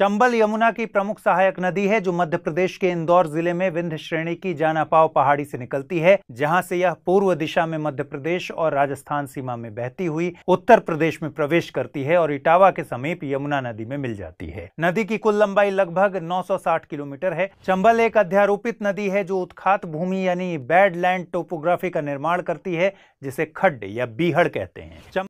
चंबल यमुना की प्रमुख सहायक नदी है जो मध्य प्रदेश के इंदौर जिले में विंध्य श्रेणी की जानापाव पहाड़ी से निकलती है जहां से यह पूर्व दिशा में मध्य प्रदेश और राजस्थान सीमा में बहती हुई उत्तर प्रदेश में प्रवेश करती है और इटावा के समीप यमुना नदी में मिल जाती है नदी की कुल लंबाई लगभग 960 किलोमीटर है चंबल एक अध्यारोपित नदी है जो उत्खात भूमि यानी बैड लैंड टोपोग्राफी का निर्माण करती है जिसे खड्ड या बीहड़ कहते हैं